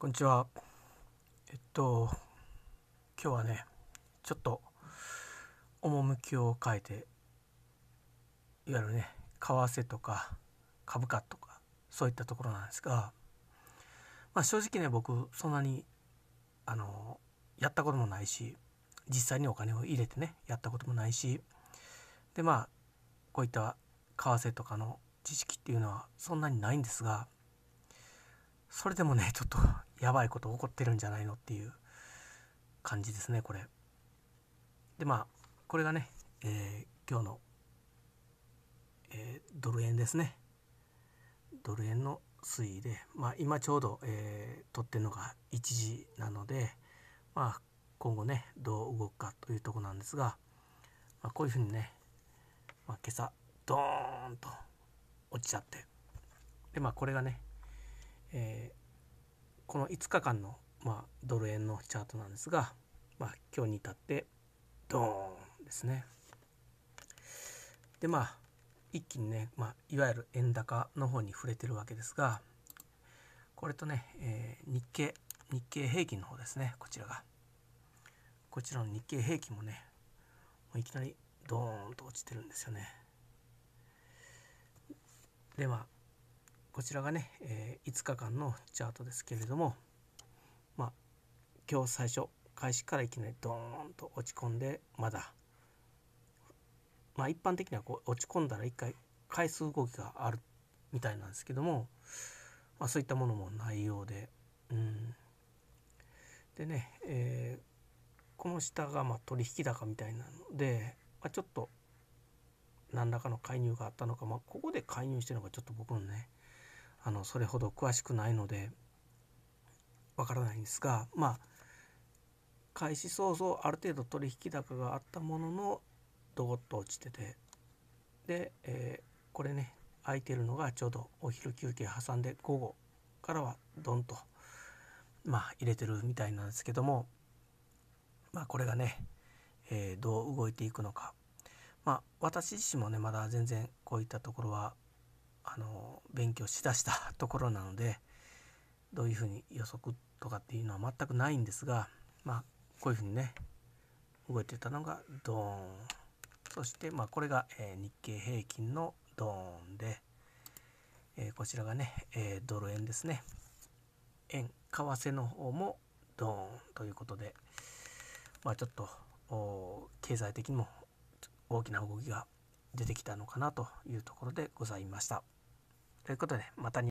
こんにちは。えっと、今日はね、ちょっと、趣を変えて、いわゆるね、為替とか株価とか、そういったところなんですが、まあ正直ね、僕、そんなに、あの、やったこともないし、実際にお金を入れてね、やったこともないし、で、まあ、こういった為替とかの知識っていうのはそんなにないんですが、それでもね、ちょっとやばいこと起こってるんじゃないのっていう感じですねこれ。でまあこれがね、えー、今日の、えー、ドル円ですねドル円の推移で、まあ、今ちょうど、えー、取ってるのが1時なので、まあ、今後ねどう動くかというとこなんですが、まあ、こういうふうにね、まあ、今朝ドーンと落ちちゃってでまあこれがね、えこの5日間の、まあ、ドル円のチャートなんですが、まあ、今日に至ってドーンですね。でまあ一気にね、まあ、いわゆる円高の方に触れてるわけですがこれとね、えー、日経日経平均の方ですねこちらがこちらの日経平均もねもういきなりドーンと落ちてるんですよねでまあこちらがね、えー、5日間のチャートですけれども、まあ、今日最初開始からいきなりドーンと落ち込んでまだ、まあ、一般的にはこう落ち込んだら一回返す動きがあるみたいなんですけども、まあ、そういったものもないようで、うん、でね、えー、この下がまあ取引高みたいなので、まあ、ちょっと何らかの介入があったのか、まあ、ここで介入してるのがちょっと僕のねあのそれほど詳しくないのでわからないんですがまあ開始早々ある程度取引高があったもののドゴッと落ちててで、えー、これね空いてるのがちょうどお昼休憩挟んで午後からはドンとまあ入れてるみたいなんですけどもまあこれがね、えー、どう動いていくのかまあ私自身もねまだ全然こういったところはあの勉強しだしたところなのでどういうふうに予測とかっていうのは全くないんですがまあこういうふうにね動いてたのがドーンそしてまあこれが、え日経平均のドーンで、えこちらがね、えドル円ですね円為替の方もドーンということでまあちょっと経済的にも大きな動きが出てきたのかなというところでございました。ということでまた